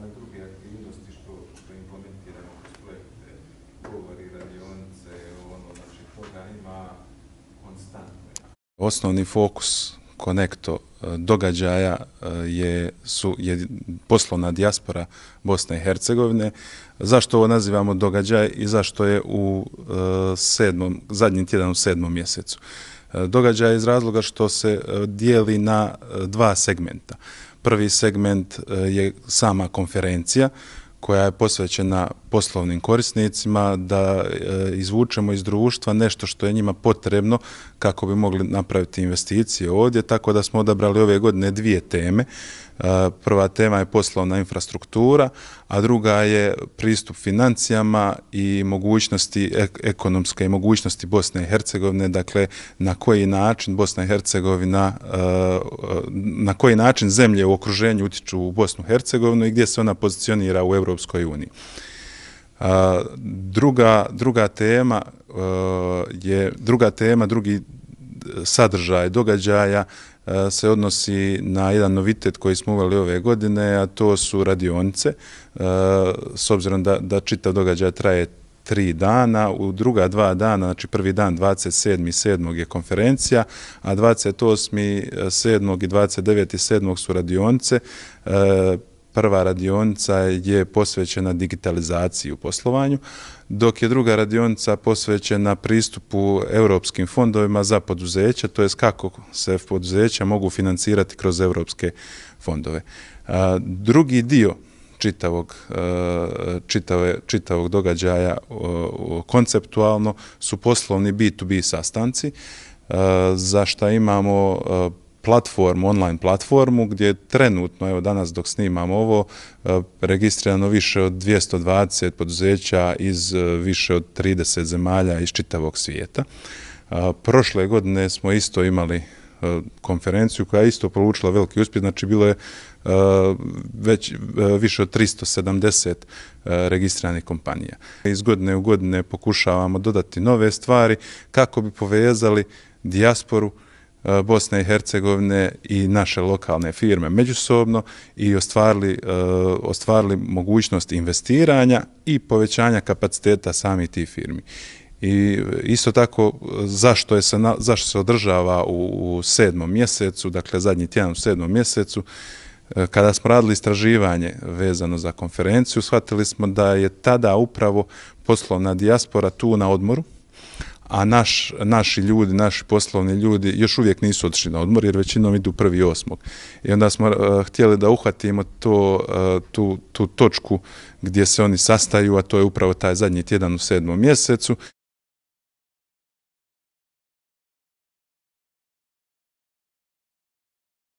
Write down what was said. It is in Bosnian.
razne druge aktivnosti što, što implementiramo kroz projekte, govori, radionice, ono, znači, toga ima konstantno. Osnovni fokus konekto e, događaja e, je, su, je poslovna dijaspora Bosne i Hercegovine. Zašto ovo nazivamo događaj i zašto je u e, sedmom, zadnji tjedan u sedmom mjesecu? Događaj je iz razloga što se dijeli na dva segmenta prvi segment e, je sama konferencija koja je posvećena poslovnim korisnicima da e, izvučemo iz društva nešto što je njima potrebno kako bi mogli napraviti investicije ovdje, tako da smo odabrali ove godine dvije teme. E, prva tema je poslovna infrastruktura, a druga je pristup financijama i mogućnosti ekonomske i mogućnosti Bosne i Hercegovine, dakle na koji način Bosna i Hercegovina, e, na koji način zemlje u okruženju utiču u Bosnu i Hercegovinu i gdje se ona pozicionira u Evropi Europskoj uniji. Druga, druga tema e, je druga tema, drugi sadržaj događaja e, se odnosi na jedan novitet koji smo uveli ove godine, a to su radionice. E, s obzirom da, da čitav događaj traje tri dana, u druga dva dana, znači prvi dan 27. 7. je konferencija, a 28. 7. i 29. 7. su radionice, prva radionica je posvećena digitalizaciji u poslovanju, dok je druga radionica posvećena pristupu europskim fondovima za poduzeća, to je kako se poduzeća mogu financirati kroz europske fondove. Drugi dio čitavog, čitave, čitavog događaja konceptualno su poslovni B2B sastanci, za šta imamo platformu, online platformu, gdje trenutno, evo danas dok snimam ovo, e, registrirano više od 220 poduzeća iz e, više od 30 zemalja iz čitavog svijeta. E, prošle godine smo isto imali konferenciju koja je isto polučila veliki uspjeh, znači bilo je već više od 370 registranih kompanija. Iz godine u godine pokušavamo dodati nove stvari kako bi povezali dijasporu E, Bosne i Hercegovine i naše lokalne firme međusobno i ostvarili, e, ostvarili mogućnost investiranja i povećanja kapaciteta sami ti firmi. I isto tako zašto, je se, zašto se održava u, 7. mjesecu, dakle zadnji tjedan u 7. mjesecu, e, kada smo radili istraživanje vezano za konferenciju, shvatili smo da je tada upravo poslovna dijaspora tu na odmoru, a naš, naši ljudi, naši poslovni ljudi još uvijek nisu odšli na odmor jer većinom idu prvi osmog. I onda smo eh, htjeli da uhvatimo to, eh, tu, tu točku gdje se oni sastaju, a to je upravo taj zadnji tjedan u sedmom mjesecu.